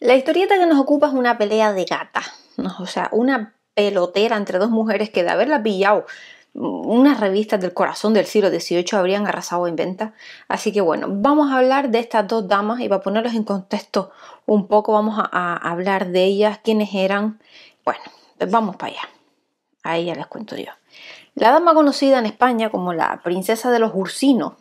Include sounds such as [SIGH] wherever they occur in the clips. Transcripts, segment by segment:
La historieta que nos ocupa es una pelea de gata, o sea, una pelotera entre dos mujeres que de haberla pillado mm, unas revistas del corazón del siglo XVIII habrían arrasado en venta. Así que bueno, vamos a hablar de estas dos damas y para ponerlos en contexto un poco vamos a, hablar de ellas, quiénes eran. Bueno, pues vamos para allá. Ahí ya les cuento yo. La dama conocida en España como la princesa de los Ursinos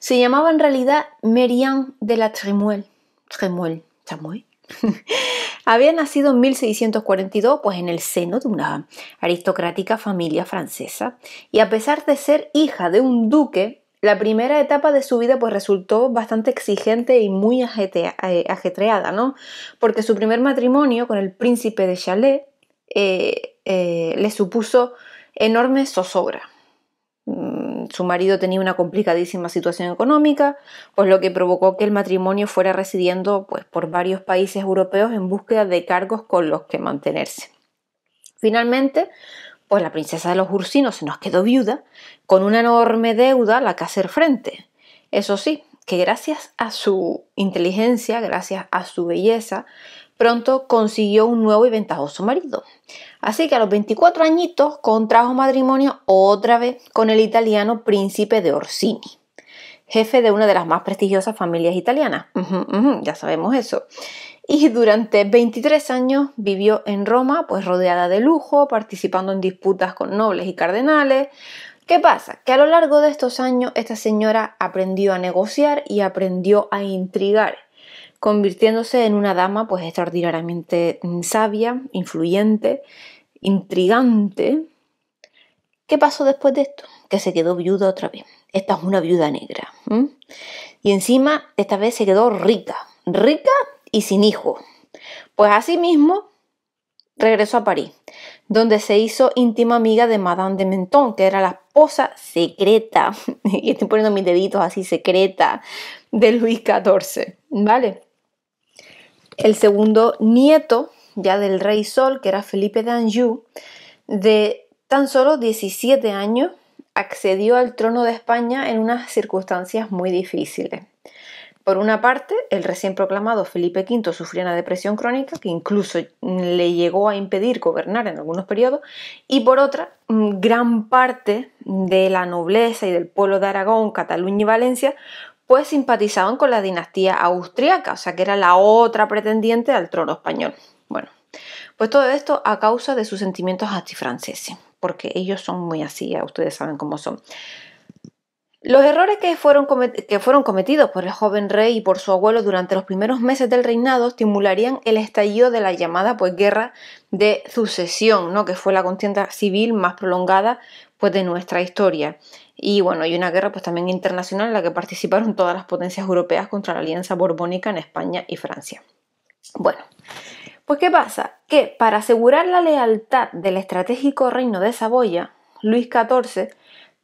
se llamaba en realidad Merian de la Tremuel. Tremuel, Tremuel. [LAUGHS] Había nacido en 1642, pues en el seno de una aristocrática familia francesa, y a pesar de ser hija de un duque, la primera etapa de su vida pues resultó bastante exigente y muy eh, ajetreada, ¿no? Porque su primer matrimonio con el príncipe de Chalet eh, eh, le supuso enorme zozobra su marido tenía una complicadísima situación económica, pues lo que provocó que el matrimonio fuera residiendo pues, por varios países europeos en búsqueda de cargos con los que mantenerse. Finalmente, pues la princesa de los Ursinos se nos quedó viuda con una enorme deuda a la que hacer frente. Eso sí, que gracias a su inteligencia, gracias a su belleza, pronto consiguió un nuevo y ventajoso marido. Así que a los 24 añitos contrajo matrimonio otra vez con el italiano príncipe de Orsini, jefe de una de las más prestigiosas familias italianas. ya sabemos eso. Y durante 23 años vivió en Roma, pues rodeada de lujo, participando en disputas con nobles y cardenales, ¿Qué pasa? Que a lo largo de estos años esta señora aprendió a negociar y aprendió a intrigar convirtiéndose en una dama pues extraordinariamente mm, sabia, influyente, intrigante. ¿Qué pasó después de esto? Que se quedó viuda otra vez. Esta es una viuda negra. Y encima, esta vez se quedó rica, rica y sin hijo. Pues así mismo, regresó a París, donde se hizo íntima amiga de Madame de Menton, que era la esposa secreta, [LAUGHS] y estoy poniendo mis deditos así, secreta, de Luis XIV, ¿vale? el segundo nieto ya del rey Sol, que era Felipe de Anjou, de tan solo 17 años, accedió al trono de España en unas circunstancias muy difíciles. Por una parte, el recién proclamado Felipe V sufría una depresión crónica que incluso le llegó a impedir gobernar en algunos periodos, y por otra, mm, gran parte de la nobleza y del pueblo de Aragón, Cataluña y Valencia pues simpatizaban con la dinastía austriaca, o sea que era la otra pretendiente al trono español. Bueno, pues todo esto a causa de sus sentimientos antifranceses, porque ellos son muy así, ustedes saben cómo son. Los errores que fueron, que fueron, cometidos por el joven rey y por su abuelo durante los primeros meses del reinado estimularían el estallido de la llamada pues, guerra de sucesión, ¿no? que fue la contienda civil más prolongada pues, de nuestra historia. Y bueno, hay una guerra pues también internacional en la que participaron todas las potencias europeas contra la alianza borbónica en España y Francia. Bueno, pues ¿qué pasa? Que para asegurar la lealtad del estratégico reino de Saboya, Luis XIV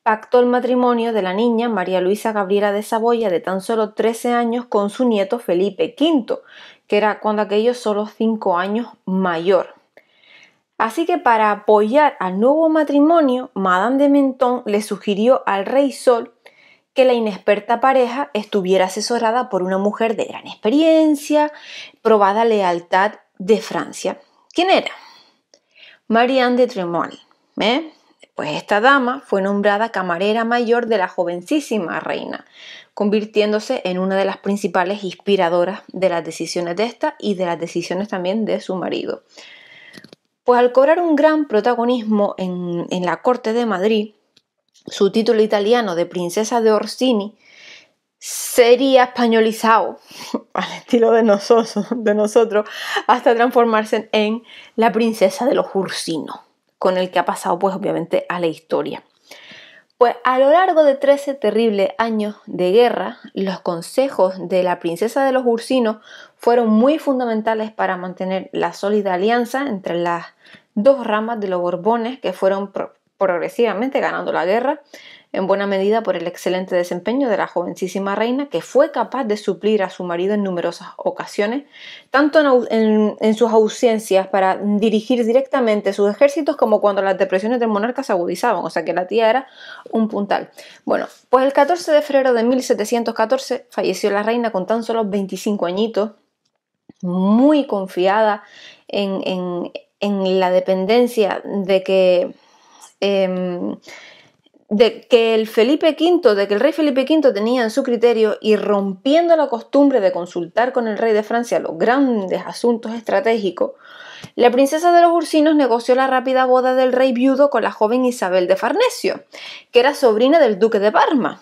pactó el matrimonio de la niña María Luisa Gabriela de Saboya de tan solo 13 años con su nieto Felipe V, que era cuando aquellos solo 5 años mayor. Así que para apoyar al nuevo matrimonio, Madame de Menton le sugirió al rey Sol que la inexperta pareja estuviera asesorada por una mujer de gran experiencia, probada lealtad de Francia. ¿Quién era? Marianne de Tremol. ¿eh? Pues esta dama fue nombrada camarera mayor de la jovencísima reina, convirtiéndose en una de las principales inspiradoras de las decisiones de esta y de las decisiones también de su marido. Pues al cobrar un gran protagonismo en, la corte de Madrid, su título italiano de princesa de Orsini sería españolizado [LAUGHS] al estilo de nosotros, de nosotros hasta transformarse en la princesa de los Ursinos, con el que ha pasado pues obviamente a la historia. Pues a lo largo de 13 terribles años de guerra, los consejos de la princesa de los Ursinos fueron muy fundamentales para mantener la sólida alianza entre las dos ramas de los Borbones que fueron progresivamente ganando la guerra, en buena medida por el excelente desempeño de la jovencísima reina que fue capaz de suplir a su marido en numerosas ocasiones, tanto en, en sus ausencias para dirigir directamente sus ejércitos como cuando las depresiones del monarca se agudizaban, o sea que la tía era un puntal. Bueno, pues el 14 de febrero de 1714 falleció la reina con tan solo 25 añitos muy confiada en, la dependencia de que, em, de que el Felipe V, de que el rey Felipe V tenía en su criterio y rompiendo la costumbre de consultar con el rey de Francia los grandes asuntos estratégicos, la princesa de los Ursinos negoció la rápida boda del rey viudo con la joven Isabel de Farnesio, que era sobrina del duque de Parma.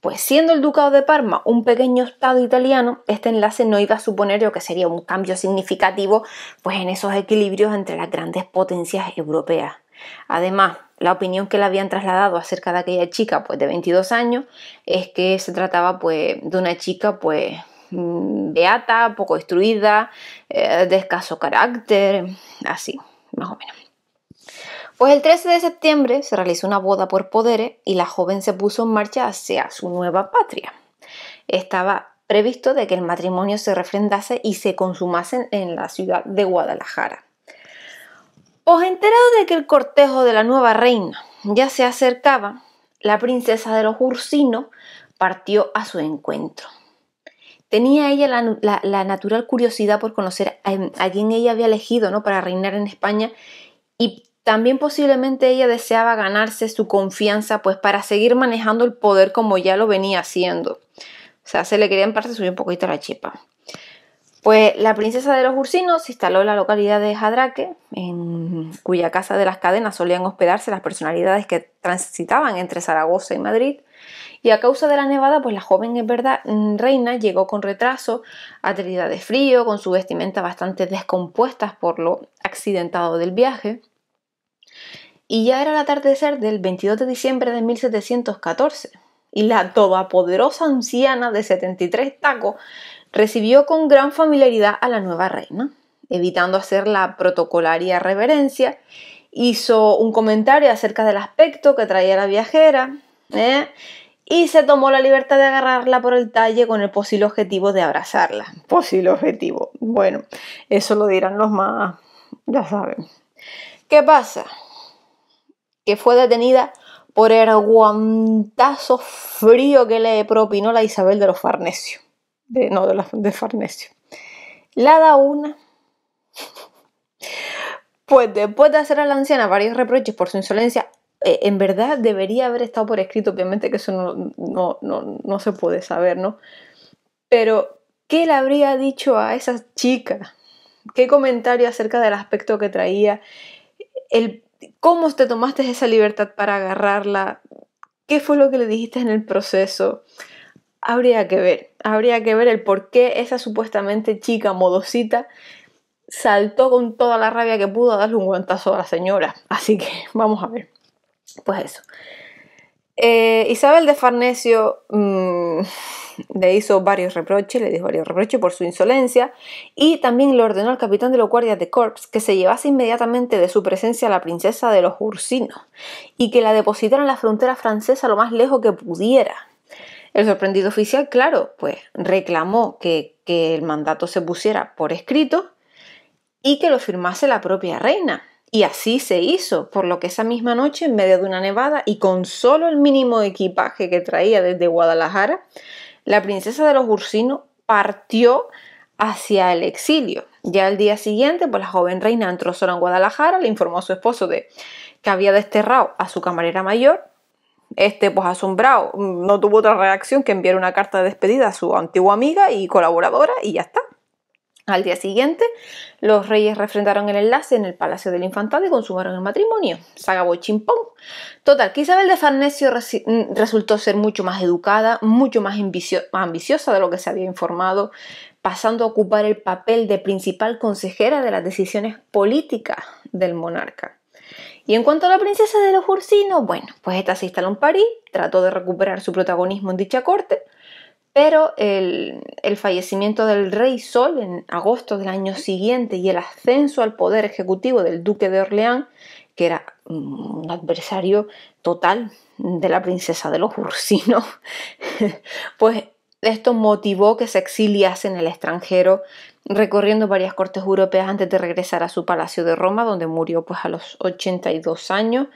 Pues siendo el Ducado de Parma un pequeño estado italiano, este enlace no iba a suponer lo que sería un cambio significativo pues en esos equilibrios entre las grandes potencias europeas. Además, la opinión que le habían trasladado acerca de aquella chica pues de 22 años es que se trataba pues de una chica pues mm, beata, poco instruida, eh, de escaso carácter, así, más o menos. Pues el 13 de septiembre se realizó una boda por poderes y la joven se puso en marcha hacia su nueva patria. Estaba previsto de que el matrimonio se refrendase y se consumase en la ciudad de Guadalajara. Os enterado de que el cortejo de la nueva reina ya se acercaba, la princesa de los Ursinos partió a su encuentro. Tenía ella la, natural curiosidad por conocer a, a, quién ella había elegido ¿no? para reinar en España y también posiblemente ella deseaba ganarse su confianza pues para seguir manejando el poder como ya lo venía haciendo. O sea, se le quería en parte subir un poquito la chipa. Pues la princesa de los Ursinos se instaló en la localidad de Jadraque, en cuya casa de las cadenas solían hospedarse las personalidades que transitaban entre Zaragoza y Madrid. Y a causa de la nevada, pues la joven es verdad, mm, reina llegó con retraso, atrevida de frío, con su vestimenta bastante descompuesta por lo accidentado del viaje y ya era el atardecer del 22 de diciembre de 1714, y la todopoderosa anciana de 73 tacos recibió con gran familiaridad a la nueva reina, evitando hacer la protocolaria reverencia, hizo un comentario acerca del aspecto que traía la viajera, ¿eh? y se tomó la libertad de agarrarla por el talle con el posible objetivo de abrazarla. Posible objetivo. Bueno, eso lo dirán los más, ya saben. ¿Qué pasa? que fue detenida por el guantazo frío que le propinó la Isabel de los Farnesio. no, de, Farnesio. La da una. Pues después de hacer a la anciana varios reproches por su insolencia, eh, en verdad debería haber estado por escrito, obviamente que eso no, no se puede saber, ¿no? Pero, ¿qué le habría dicho a esa chica? ¿Qué comentario acerca del aspecto que traía? El, cómo te tomaste esa libertad para agarrarla, qué fue lo que le dijiste en el proceso. Habría que ver, habría que ver el por qué esa supuestamente chica modosita saltó con toda la rabia que pudo a darle un guantazo a la señora. Así que [LAUGHS] vamos a ver. Pues eso. Eh, Isabel de Farnesio mm, le hizo varios reproches, le dijo varios reproches por su insolencia y también le ordenó al capitán de los guardias de Corps que se llevase inmediatamente de su presencia a la princesa de los Ursinos y que la depositara en la frontera francesa lo más lejos que pudiera. El sorprendido oficial, claro, pues reclamó que, que el mandato se pusiera por escrito y que lo firmase la propia reina. Y así se hizo, por lo que esa misma noche, en medio de una nevada y con solo el mínimo equipaje que traía desde Guadalajara, la princesa de los Ursinos partió hacia el exilio. Ya al día siguiente, pues la joven reina entró sola en Guadalajara, le informó a su esposo de que había desterrado a su camarera mayor. Este, pues asombrado, no tuvo otra reacción que enviar una carta de despedida a su antigua amiga y colaboradora y ya está. Al día siguiente, los reyes refrendaron el enlace en el Palacio del Infantado y consumaron el matrimonio. Se acabó chimpón. Total, que Isabel de Farnesio mm, resultó ser mucho más educada, mucho más ambiciosa de lo que se había informado, pasando a ocupar el papel de principal consejera de las decisiones políticas del monarca. Y en cuanto a la princesa de los Ursinos, bueno, pues esta se instaló en París, trató de recuperar su protagonismo en dicha corte, pero el, fallecimiento del rey Sol en agosto del año siguiente y el ascenso al poder ejecutivo del duque de Orleán, que era un adversario total de la princesa de los Ursinos, [LAUGHS] pues esto motivó que se exiliase en el extranjero, recorriendo varias cortes europeas antes de regresar a su palacio de Roma, donde murió pues a los 82 años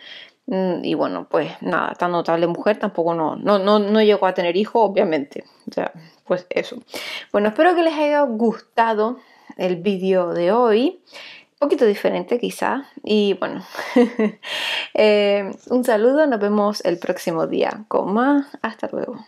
Mm, y bueno, pues nada, tan notable mujer tampoco no, no, no, llegó a tener hijo, obviamente. O sea, pues eso. Bueno, espero que les haya gustado el vídeo de hoy. Un poquito diferente quizá. Y bueno, [LAUGHS] eh, un saludo, nos vemos el próximo día con más. Hasta luego.